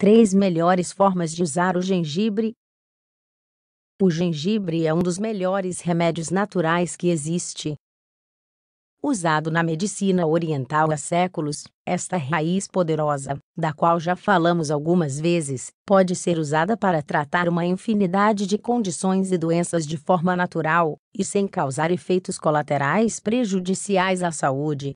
Três melhores formas de usar o gengibre. O gengibre é um dos melhores remédios naturais que existe. Usado na medicina oriental há séculos, esta raiz poderosa, da qual já falamos algumas vezes, pode ser usada para tratar uma infinidade de condições e doenças de forma natural e sem causar efeitos colaterais prejudiciais à saúde.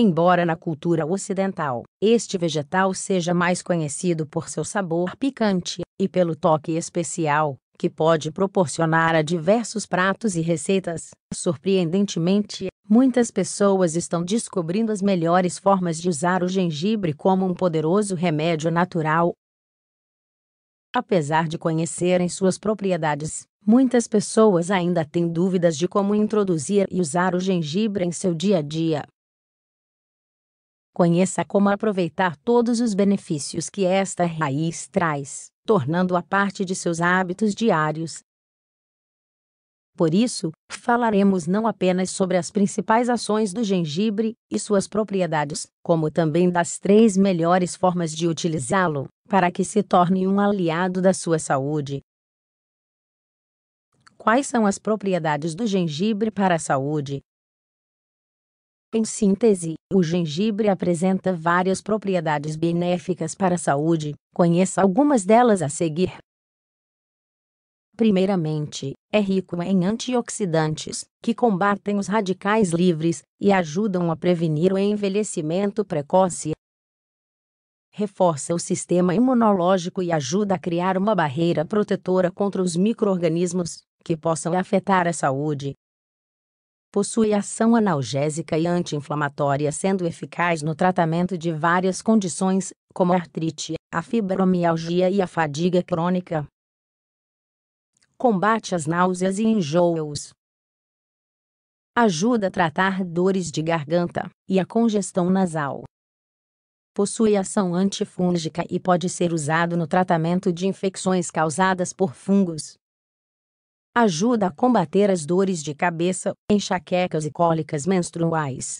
Embora na cultura ocidental, este vegetal seja mais conhecido por seu sabor picante e pelo toque especial que pode proporcionar a diversos pratos e receitas, surpreendentemente, muitas pessoas estão descobrindo as melhores formas de usar o gengibre como um poderoso remédio natural. Apesar de conhecerem suas propriedades, muitas pessoas ainda têm dúvidas de como introduzir e usar o gengibre em seu dia a dia. Conheça como aproveitar todos os benefícios que esta raiz traz, tornando-a parte de seus hábitos diários. Por isso, falaremos não apenas sobre as principais ações do gengibre e suas propriedades, como também das três melhores formas de utilizá-lo, para que se torne um aliado da sua saúde. Quais são as propriedades do gengibre para a saúde? Em síntese, o gengibre apresenta várias propriedades benéficas para a saúde, conheça algumas delas a seguir. Primeiramente, é rico em antioxidantes, que combatem os radicais livres e ajudam a prevenir o envelhecimento precoce. Reforça o sistema imunológico e ajuda a criar uma barreira protetora contra os micro-organismos que possam afetar a saúde possui ação analgésica e anti-inflamatória, sendo eficaz no tratamento de várias condições, como a artrite, a fibromialgia e a fadiga crônica. Combate as náuseas e enjoos. Ajuda a tratar dores de garganta e a congestão nasal. Possui ação antifúngica e pode ser usado no tratamento de infecções causadas por fungos ajuda a combater as dores de cabeça, enxaquecas e cólicas menstruais.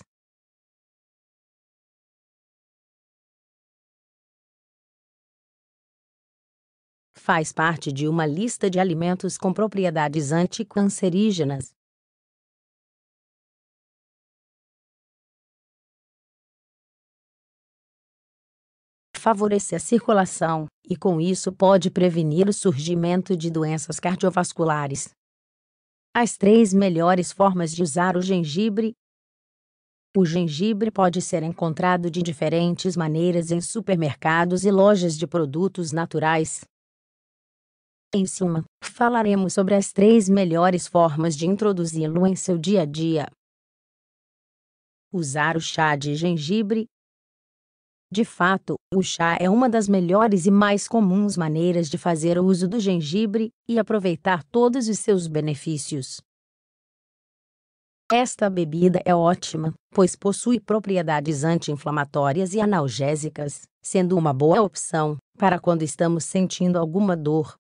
Faz parte de uma lista de alimentos com propriedades anticancerígenas. favorecer a circulação e, com isso, pode prevenir o surgimento de doenças cardiovasculares. As três melhores formas de usar o gengibre. O gengibre pode ser encontrado de diferentes maneiras em supermercados e lojas de produtos naturais. Em suma, falaremos sobre as três melhores formas de introduzi-lo em seu dia a dia. Usar o chá de gengibre de fato, o chá é uma das melhores e mais comuns maneiras de fazer uso do gengibre e aproveitar todos os seus benefícios. Esta bebida é ótima, pois possui propriedades anti-inflamatórias e analgésicas, sendo uma boa opção para quando estamos sentindo alguma dor.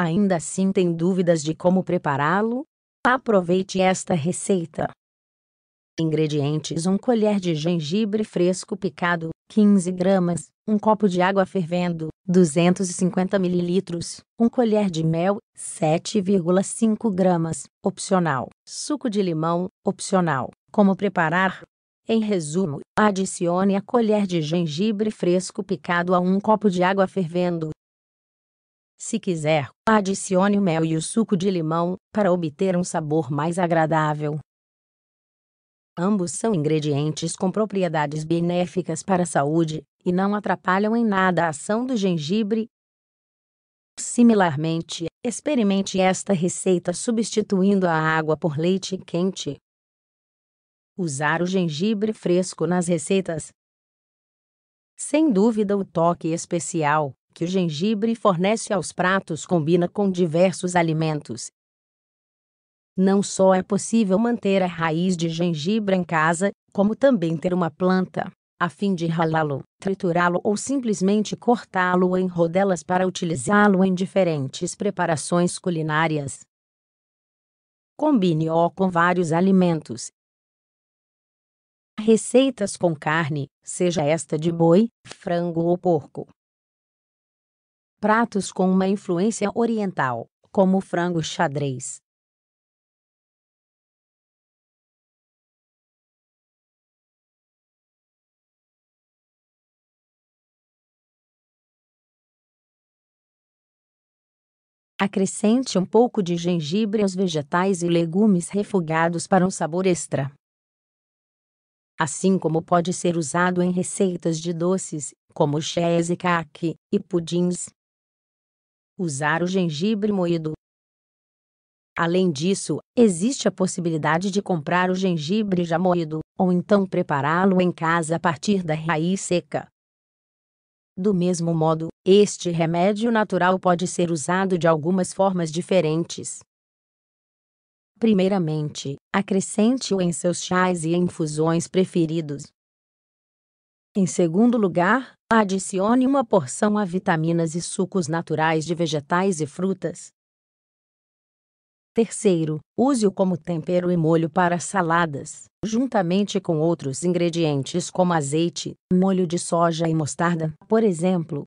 Ainda assim, tem dúvidas de como prepará-lo? Aproveite esta receita. Ingredientes: 1 colher de gengibre fresco picado, 15 gramas, 1 copo de água fervendo, 250 ml, 1 colher de mel, 7,5 gramas, opcional, suco de limão, opcional. Como preparar? Em resumo, adicione a colher de gengibre fresco picado a um copo de água fervendo, se quiser, adicione o mel e o suco de limão, para obter um sabor mais agradável. Ambos são ingredientes com propriedades benéficas para a saúde e não atrapalham em nada a ação do gengibre. Similarmente, experimente esta receita substituindo a água por leite quente. Usar o gengibre fresco nas receitas. Sem dúvida, o toque especial, que o gengibre fornece aos pratos combina com diversos alimentos. Não só é possível manter a raiz de gengibre em casa, como também ter uma planta, a fim de ralá-lo, triturá-lo ou simplesmente cortá-lo em rodelas para utilizá-lo em diferentes preparações culinárias. Combine-o com vários alimentos, receitas com carne, seja esta de boi, frango ou porco, pratos com uma influência oriental, como frango xadrez. Acrescente um pouco de gengibre aos vegetais e legumes refogados para um sabor extra. Assim como pode ser usado em receitas de doces, como cheesecake e e pudins, Usar o gengibre moído. Além disso, existe a possibilidade de comprar o gengibre já moído, ou então prepará-lo em casa a partir da raiz seca. Do mesmo modo, este remédio natural pode ser usado de algumas formas diferentes. Primeiramente, acrescente-o em seus chás e infusões preferidos, em segundo lugar, adicione uma porção a vitaminas e sucos naturais de vegetais e frutas. Terceiro, use-o como tempero e molho para saladas, juntamente com outros ingredientes como azeite, molho de soja e mostarda, por exemplo.